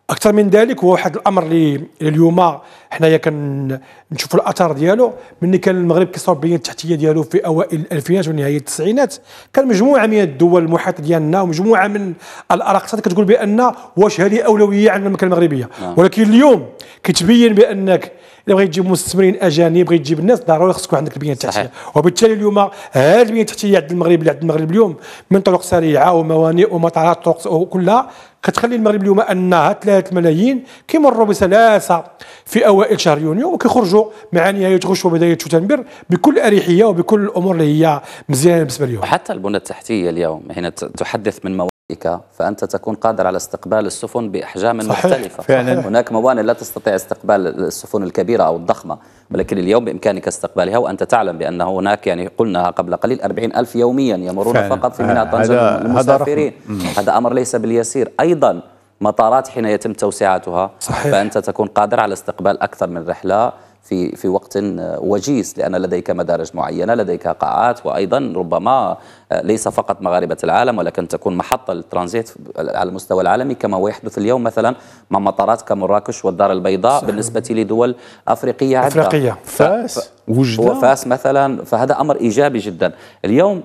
Speaker 3: اكثر من ذلك هو واحد الامر اللي اليوم حنايا كنشوفوا الاثار ديالو ملي كان المغرب كيصاوب بين التحتيه ديالو في اوائل الالفينات ونهايه التسعينات كان مجموعه من الدول المحيطه ديالنا ومجموعه من الاراقصات كتقول بان واش هذه اولويه عند المملكه المغربيه نعم. ولكن اليوم كتبين بانك الا بغيت تجيب مستثمرين اجانب بغيت تجيب الناس ضروري خصك عندك البنيه التحتيه وبالتالي اليوم هذه البنيه التحتيه عند المغرب اللي عند المغرب اليوم من طرق سريعه وموانئ ومطارات طرق كلها كتخلي المغرب اليوم انها 3 ملايين كيمروا بسلاسه في اوائل شهر يونيو وكيخرجوا مع نهايه غش وبدايه شتنبر بكل اريحيه وبكل الامور اللي هي مزيانه بالنسبه لهم
Speaker 1: حتى البنى التحتيه اليوم حين تحدث من بك فأنت تكون قادر على استقبال السفن بأحجام صحيح مختلفة فعلا. هناك موانئ لا تستطيع استقبال السفن الكبيرة أو الضخمة ولكن اليوم بإمكانك استقبالها وأنت تعلم بأن هناك يعني قلنا قبل قليل 40 ألف يوميا يمرون فعلا. فقط في آه، ميناء طنجة المسافرين هذا, هذا أمر ليس باليسير أيضا مطارات حين يتم توسعتها صحيح. فأنت تكون قادر على استقبال أكثر من رحلة في في وقت آه، وجيز لأن لديك مدارج معينة لديك قاعات وأيضا ربما آه، ليس فقط مغاربة العالم ولكن تكون محطة للترانزيت على المستوى العالمي كما هو يحدث اليوم مثلا مع مطارات كمراكش والدار البيضاء صحيح. بالنسبة لدول أفريقية عدة أفريقية فاس وجدة وفاس مثلا فهذا أمر إيجابي جدا اليوم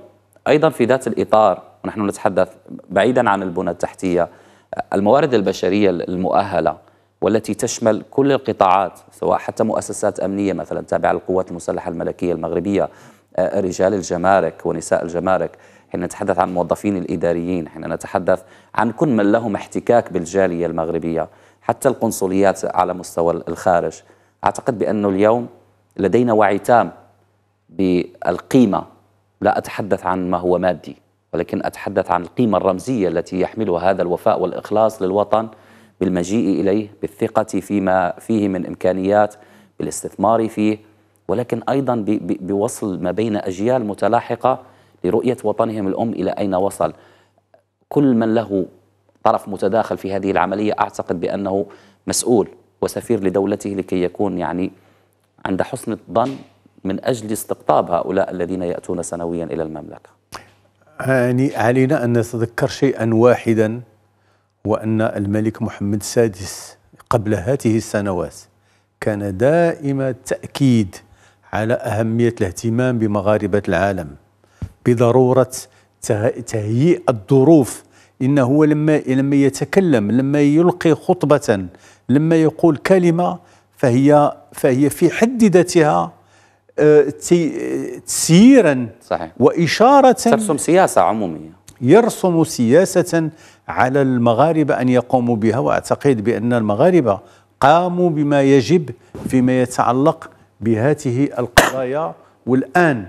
Speaker 1: أيضا في ذات الإطار ونحن نتحدث بعيدا عن البنى التحتية آه، الموارد البشرية المؤهلة والتي تشمل كل القطاعات سواء حتى مؤسسات أمنية مثلا تابعة للقوات المسلحة الملكية المغربية آه، رجال الجمارك ونساء الجمارك حين نتحدث عن الموظفين الإداريين حين نتحدث عن كل من لهم احتكاك بالجالية المغربية حتى القنصليات على مستوى الخارج أعتقد بأنه اليوم لدينا وعي تام بالقيمة لا أتحدث عن ما هو مادي ولكن أتحدث عن القيمة الرمزية التي يحملها هذا الوفاء والإخلاص للوطن بالمجيء إليه بالثقة فيما فيه من إمكانيات بالاستثمار فيه ولكن أيضا بوصل ما بين أجيال متلاحقة لرؤية وطنهم الأم إلى أين وصل كل من له طرف متداخل في هذه العملية أعتقد بأنه مسؤول وسفير لدولته لكي يكون يعني عند حسن الظن من أجل استقطاب هؤلاء الذين يأتون سنويا إلى المملكة
Speaker 2: يعني علينا أن نتذكر شيئا واحدا وأن الملك محمد السادس قبل هاته السنوات كان دائم التأكيد على أهمية الاهتمام بمغاربة العالم بضرورة تهيئ الظروف إنه لما لما يتكلم لما يلقي خطبة لما يقول كلمة فهي فهي في حد ذاتها آه، تسييرا صحيح وإشارة ترسم سياسة عمومية يرسم سياسة على المغاربة أن يقوموا بها وأعتقد بأن المغاربة قاموا بما يجب فيما يتعلق بهذه القضايا والآن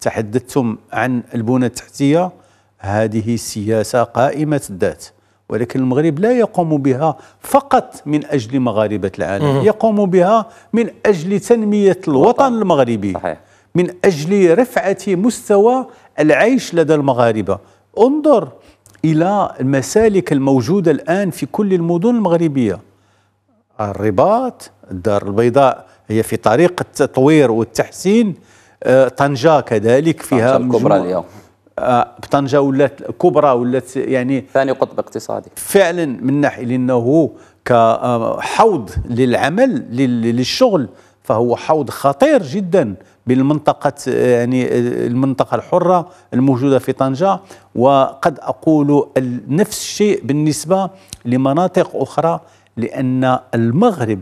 Speaker 2: تحدثتم عن البنى التحتية هذه سياسة قائمة الذات ولكن المغرب لا يقوم بها فقط من أجل مغاربة العالم يقوم بها من أجل تنمية الوطن المغربي صحيح. من أجل رفعة مستوى العيش لدى المغاربة انظر الى المسالك الموجوده الان في كل المدن المغربيه الرباط الدار البيضاء هي في طريق التطوير والتحسين آه، طنجه كذلك فيها كبرى الكبرى اليوم آه، طنجه ولات كبرى ولات يعني ثاني قطب اقتصادي فعلا من ناحيه لانه كحوض للعمل للشغل فهو حوض خطير جدا بالمنطقة يعني المنطقة الحرة الموجودة في طنجة وقد أقول نفس الشيء بالنسبة لمناطق أخرى لأن المغرب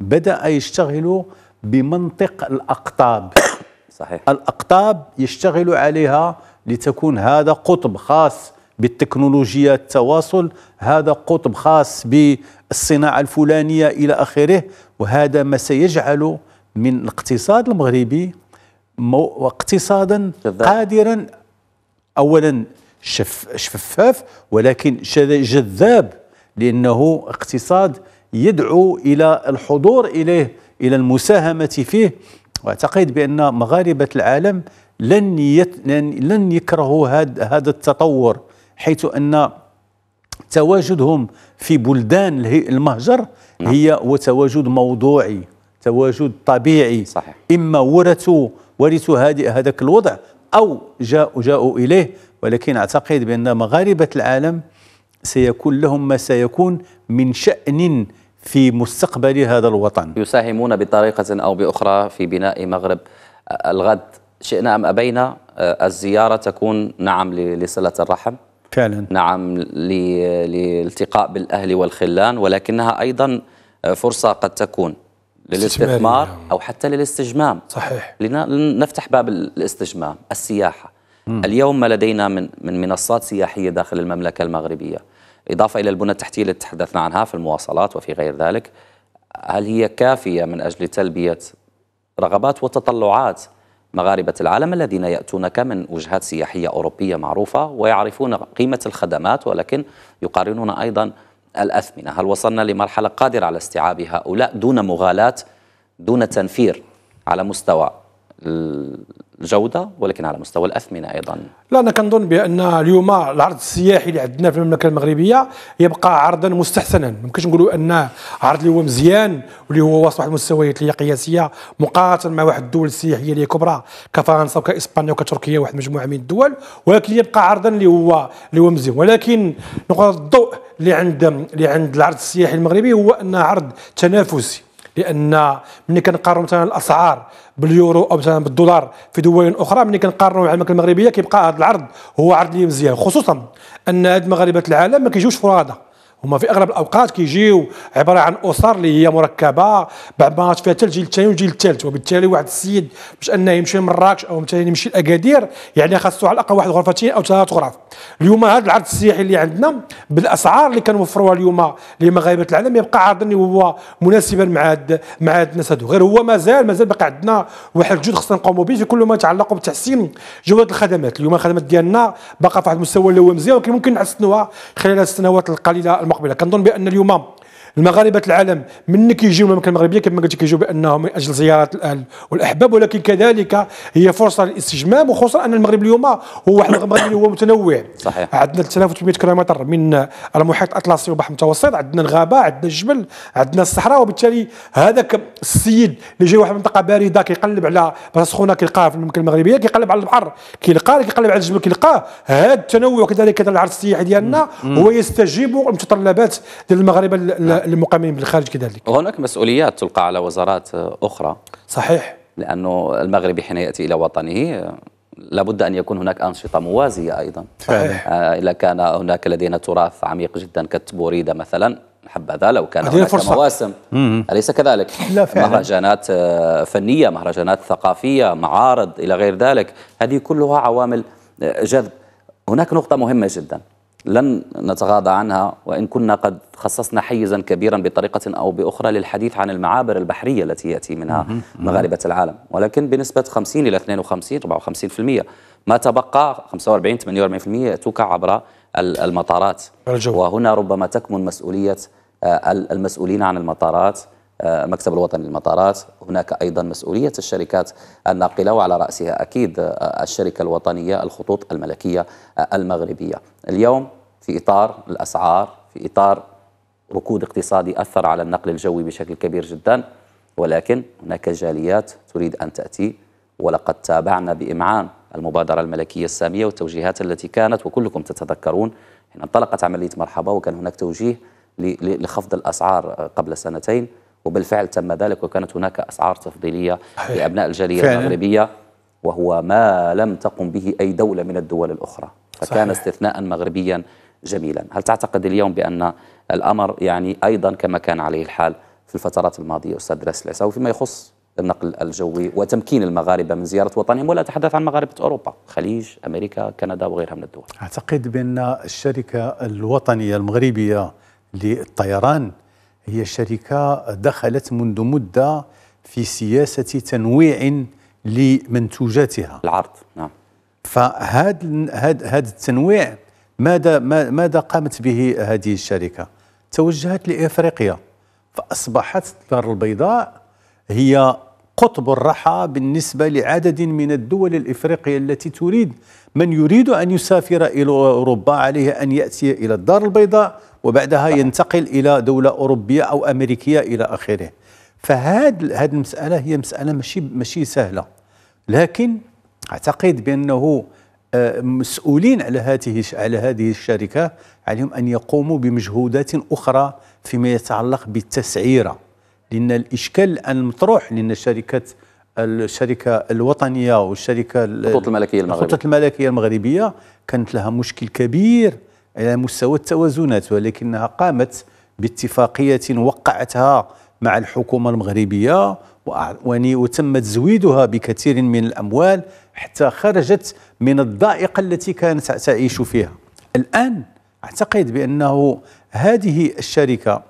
Speaker 2: بدأ يشتغل بمنطق الأقطاب صحيح الأقطاب يشتغل عليها لتكون هذا قطب خاص بالتكنولوجيا التواصل هذا قطب خاص بالصناعة الفلانية إلى آخره وهذا ما سيجعل من الاقتصاد المغربي واقتصادا قادرا اولا شف شفاف ولكن جذاب لانه اقتصاد يدعو الى الحضور اليه الى المساهمه فيه واعتقد بان مغاربه العالم لن يت... لن يكرهوا هذا هاد... التطور حيث ان تواجدهم في بلدان المهجر نعم. هي وتواجد موضوعي تواجد طبيعي صحيح اما ورثوا ورثوا هذاك الوضع او جاءوا جاءوا اليه ولكن اعتقد بان مغاربه العالم سيكون لهم ما سيكون من شان في مستقبل هذا الوطن يساهمون بطريقه او باخرى في بناء مغرب
Speaker 1: الغد شئنا ام ابينا آه، الزياره تكون نعم لصله الرحم فعلا نعم للالتقاء بالاهل والخلان ولكنها ايضا آه، فرصه قد تكون للاستثمار او حتى للاستجمام صحيح لنفتح باب الاستجمام السياحه مم. اليوم ما لدينا من من منصات سياحيه داخل المملكه المغربيه اضافه الى البنى التحتيه التي تحدثنا عنها في المواصلات وفي غير ذلك هل هي كافيه من اجل تلبيه رغبات وتطلعات مغاربه العالم الذين ياتونك من وجهات سياحيه اوروبيه معروفه ويعرفون قيمه الخدمات ولكن يقارنون ايضا الأثمنة هل وصلنا لمرحلة قادرة على استيعاب هؤلاء دون مغالاة دون تنفير على مستوى الجوده ولكن على مستوى الاثمنه ايضا
Speaker 3: لا انا كنظن بان اليوم العرض السياحي اللي عندنا في المملكه المغربيه يبقى عرضا مستحسنا ما يمكنش نقولوا انه عرض اللي هو مزيان واللي هو واصل واحد المستويات اللي هي قياسيه مقارنه مع واحد الدول السياحيه اللي كبرى كفرنسا وكاسبانيا وكتركيا واحد المجموعه من الدول ولكن يبقى عرضا اللي هو اللي هو مزيان ولكن نقطه الضوء اللي عند اللي عند العرض السياحي المغربي هو انه عرض تنافسي لان ملي كنقارنوا مثلا الاسعار باليورو او مثلا بالدولار في دول اخرى ملي كنقارنوا مع المملكه المغربيه كيبقى هذا العرض هو عرض اللي مزيان خصوصا ان هاد مغاربه العالم ما كيجيوش فرادى هما في اغلب الاوقات كيجيو عباره عن اسر اللي هي مركبه بعد ما فيها حتى الجيل الثاني والجيل الثالث وبالتالي واحد السيد باش انه يمشي لمراكش او مثلا يمشي لاكادير يعني خاصو على الاقل واحد غرفتين او ثلاث غرف اليوم هذا العرض السياحي اللي عندنا بالاسعار اللي كنوفروها اليوم لمغاربه العالم يبقى عرض اللي هو مناسبا مع هاد مع هاد الناس هادو غير هو مازال مازال باقي عندنا واحد الجهد خصنا نقوموا به في كل ما يتعلق بتحسين جوده الخدمات اليوم الخدمات ديالنا باقا في واحد المستوى اللي هو مزيان ولكن ممكن نحسنوها خلال السنوات القليله المقبله كنظن بان اليوم المغاربه العالم اللي كيجيو المملكه المغربيه كما قلت كيجيو بانهم من اجل زياره الاهل والاحباب ولكن كذلك هي فرصه للاستجمام وخصوصا ان المغرب اليوم هو واحد المغرب اللي هو متنوع صحيح عندنا 3800 كيلومتر من المحيط الاطلسي والبحر المتوسط عندنا الغابه عندنا الجبل عندنا الصحراء وبالتالي هذاك السيد اللي جاي واحد المنطقه بارده كيقلب على بلاصه سخونه كيلقاها في المملكه المغربيه كيقلب على البحر كيلقاه كيقلب على الجبل كيلقاه هذا التنوع كذلك العرض السياحي ديالنا هو يستجيب المتطلبات ديال المغاربه للمقامين بالخارج كذلك
Speaker 1: هناك مسؤوليات تلقى على وزارات أخرى صحيح لأنه المغربي حين يأتي إلى وطنه لابد أن يكون هناك أنشطة موازية أيضا صحيح آه إذا كان هناك لدينا تراث عميق جدا كالتبوريدة مثلا حبذا لو كان هناك فرصة. مواسم أليس كذلك لا فعلا. مهرجانات آه، فنية مهرجانات ثقافية معارض إلى غير ذلك هذه كلها عوامل آه، جذب هناك نقطة مهمة جدا لن نتغاضى عنها وإن كنا قد خصصنا حيزا كبيرا بطريقة أو بأخرى للحديث عن المعابر البحرية التي يأتي منها مغاربة العالم ولكن بنسبة 50 إلى 52 54% ما تبقى 45 48% يأتوك عبر المطارات الجو. وهنا ربما تكمن مسؤولية آه، المسؤولين عن المطارات آه، مكتب الوطني للمطارات هناك أيضا مسؤولية الشركات الناقلة وعلى رأسها أكيد آه، الشركة الوطنية الخطوط الملكية آه، المغربية اليوم في إطار الأسعار في إطار ركود اقتصادي أثر على النقل الجوي بشكل كبير جدا ولكن هناك جاليات تريد أن تأتي ولقد تابعنا بإمعان المبادرة الملكية السامية والتوجيهات التي كانت وكلكم تتذكرون حين انطلقت عملية مرحبا وكان هناك توجيه لخفض الأسعار قبل سنتين وبالفعل تم ذلك وكانت هناك أسعار تفضيلية لأبناء الجالية فعلا. المغربية وهو ما لم تقم به أي دولة من الدول الأخرى فكان صحيح. استثناء مغربيا جميلا هل تعتقد اليوم بأن الأمر يعني أيضا كما كان عليه الحال في الفترات الماضية أستاذ درس العساوي فيما يخص النقل الجوي وتمكين المغاربة من زيارة وطنهم ولا أتحدث عن مغاربة أوروبا خليج أمريكا كندا وغيرها من الدول
Speaker 2: أعتقد بأن الشركة الوطنية المغربية للطيران هي شركة دخلت منذ مدة في سياسة تنويع لمنتوجاتها العرض نعم فهذا التنويع ماذا ماذا قامت به هذه الشركة؟ توجهت لإفريقيا فأصبحت الدار البيضاء هي قطب الرحى بالنسبة لعدد من الدول الإفريقية التي تريد من يريد أن يسافر إلى أوروبا عليه أن يأتي إلى الدار البيضاء وبعدها ينتقل إلى دولة أوروبية أو أمريكية إلى آخره فهذه المسألة هي مسألة ماشي ماشي سهلة لكن أعتقد بأنه آه، مسؤولين على هذه على هذه الشركة عليهم أن يقوموا بمجهودات أخرى فيما يتعلق بالتسعيرة لأن الإشكال الآن المطروح لأن شركات الشركه الوطنيه والشركه الخطوط الملكيه المغربيه الخطوط الملكيه المغربيه كانت لها مشكل كبير على مستوى التوازنات ولكنها قامت باتفاقيه وقعتها مع الحكومه المغربيه وتم تزويدها بكثير من الاموال حتى خرجت من الضائقه التي كانت تعيش فيها الان اعتقد بانه هذه الشركه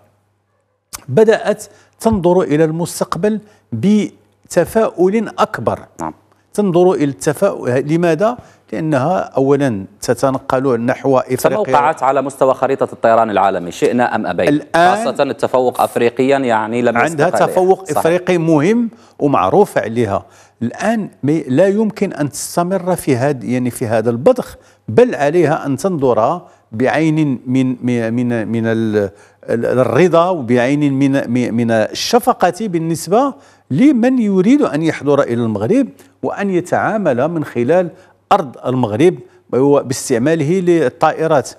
Speaker 2: بدات تنظر الى المستقبل ب تفاؤل أكبر نعم. تنظر إلى التفاؤل لماذا؟ لأنها أولا تتنقل نحو إفريقيا تموقعت
Speaker 1: على مستوى خريطة الطيران العالمي شئنا أم أبينا الآن خاصة التفوق أفريقيا يعني لم عندها تفوق صحيح. إفريقي
Speaker 2: مهم ومعروف عليها الآن لا يمكن أن تستمر في هذا يعني في هذا البضخ بل عليها أن تنظر بعين من من من الرضا وبعين من من الشفقة بالنسبة لمن يريد أن يحضر إلى المغرب وأن يتعامل من خلال أرض المغرب باستعماله للطائرات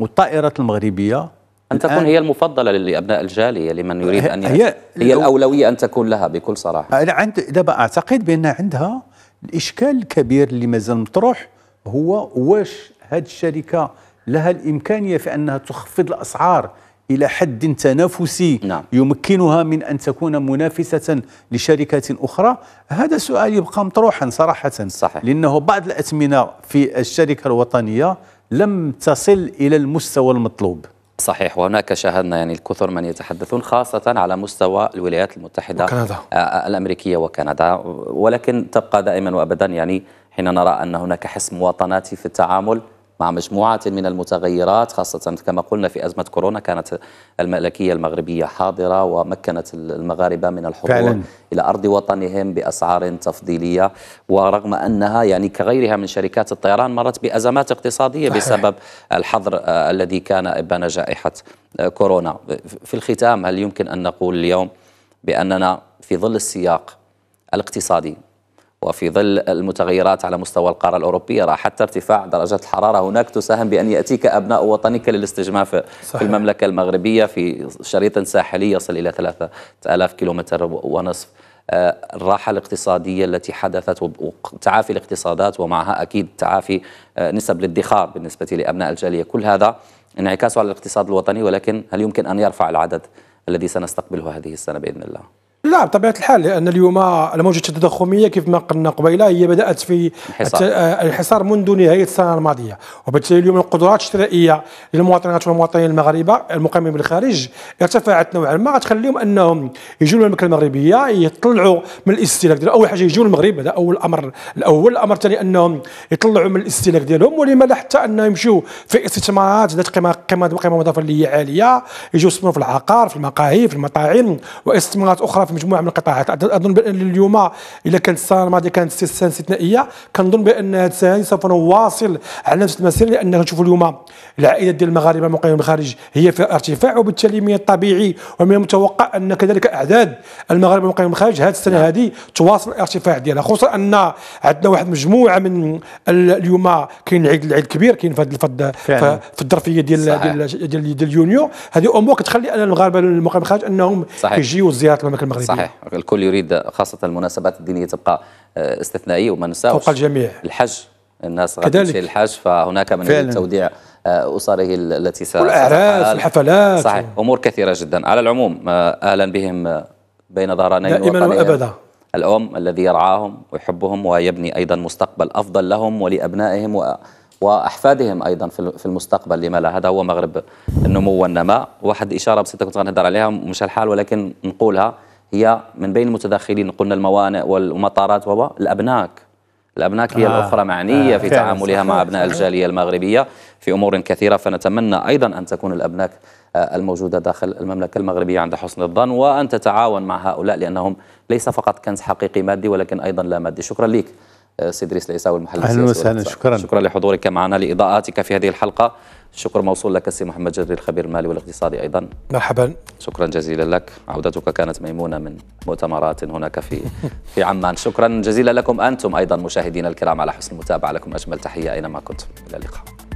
Speaker 2: والطائرات المغربية أن
Speaker 1: تكون هي المفضلة لأبناء الجالية لمن يريد أن هي, هي الأولوية أن تكون لها بكل صراحة
Speaker 2: عند دابا أعتقد بأن عندها الإشكال الكبير اللي مازال مطروح هو واش هذه الشركة لها الإمكانية في أنها تخفض الأسعار إلى حد تنافسي نعم. يمكنها من أن تكون منافسة لشركات أخرى هذا السؤال يبقى مطروحا صراحة صحيح. لأنه بعض الأثمنة في الشركة الوطنية لم تصل إلى المستوى المطلوب صحيح وهناك شاهدنا يعني الكثر من يتحدثون خاصة
Speaker 1: على مستوى الولايات المتحدة وكندا. آه، آه، الأمريكية وكندا ولكن تبقى دائما وأبدا يعني حين نرى أن هناك حس مواطناتي في التعامل مع مجموعة من المتغيرات خاصة كما قلنا في أزمة كورونا كانت الملكية المغربية حاضرة ومكنت المغاربة من الحضور فعلا. إلى أرض وطنهم بأسعار تفضيلية ورغم أنها يعني كغيرها من شركات الطيران مرت بأزمات اقتصادية بسبب الحظر آه، الذي كان إبان جائحة آه، كورونا في الختام هل يمكن أن نقول اليوم بأننا في ظل السياق الاقتصادي وفي ظل المتغيرات على مستوى القارة الأوروبية راح حتى ارتفاع درجة الحرارة هناك تساهم بأن يأتيك أبناء وطنك للاستجمام في, صحيح. المملكة المغربية في شريط ساحلي يصل إلى 3000 كيلومتر ونصف آه، الراحة الاقتصادية التي حدثت وتعافي الاقتصادات ومعها أكيد تعافي آه، نسب الادخار بالنسبة لأبناء الجالية كل هذا انعكاسه على الاقتصاد الوطني ولكن هل يمكن أن يرفع العدد الذي سنستقبله هذه السنة بإذن الله؟
Speaker 3: لا بطبيعه الحال لان اليوم الموجه التضخميه كيف ما قلنا قبيله هي بدات في الحصار آه، منذ نهايه السنه الماضيه وبالتالي اليوم القدرات الشرائيه للمواطنات والمواطنين المغاربه المقيمين بالخارج ارتفعت نوعا ما غتخليهم انهم يجوا للمملكه المغربيه يطلعوا من الاستهلاك ديالهم اول حاجه يجوا للمغرب هذا اول امر الاول الامر الثاني انهم يطلعوا من الاستهلاك ديالهم ولما لا حتى انهم يمشوا في استثمارات ذات قيمه قيمه قيمه مضافه اللي هي عاليه يجوا يستثمروا في العقار في المقاهي في المطاعم واستثمارات اخرى في مجموعه من القطاعات اظن بان اليوم الا كانت السنه الماضيه كانت استثناء استثنائيه كنظن بان هذه السنه سوف نواصل على نفس المسير لان نشوف اليوم العائلات ديال المغاربه المقيمين بالخارج هي في ارتفاع وبالتالي من الطبيعي ومن المتوقع ان كذلك اعداد المغاربه المقيمين بالخارج هذه السنه نعم. هذه تواصل الارتفاع ديالها خصوصا ان عندنا واحد مجموعه من اليوم كاين عيد العيد كبير كاين في هذه في الظرفيه ديال ديال ديال يونيو هذه امور كتخلي ان المغاربه المقيمين بالخارج انهم يجيو زياره المملكه المغربيه الغربية صحيح
Speaker 1: الكل يريد خاصة المناسبات الدينية تبقى آه، استثنائية وما نساوش فوق الجميع الحج الناس تمشي للحج فهناك من يريد توديع آه، أسره التي والأعراس والحفلات صحيح أمور كثيرة جدا على العموم أهلا بهم آه، بين ظهراني دائما وأبدا الأم الذي يرعاهم ويحبهم ويبني أيضا مستقبل أفضل لهم ولأبنائهم و واحفادهم ايضا في المستقبل لما لا هذا هو مغرب النمو والنماء واحد اشاره بسيطه كنت غنهضر عليها مش الحال ولكن نقولها هي من بين المتداخلين قلنا الموانئ والمطارات وهو الأبناك الأبناك هي آه الأخرى معنية آه في تعاملها مع أبناء الجالية المغربية في أمور كثيرة فنتمنى أيضا أن تكون الأبناك آه، الموجودة داخل المملكة المغربية عند حسن الظن وأن تتعاون مع هؤلاء لأنهم ليس فقط كنز حقيقي مادي ولكن أيضا لا مادي شكرا لك سيد ريس العيساوي المحلل اهلا وسهلا شكرا شكرا لحضورك معنا لاضاءاتك في هذه الحلقه الشكر موصول لك السي محمد جري الخبير المالي والاقتصادي ايضا مرحبا شكرا جزيلا لك عودتك كانت ميمونه من مؤتمرات هناك في في عمان شكرا جزيلا لكم انتم ايضا مشاهدينا الكرام على حسن المتابعه لكم اجمل تحيه اينما كنتم الى اللقاء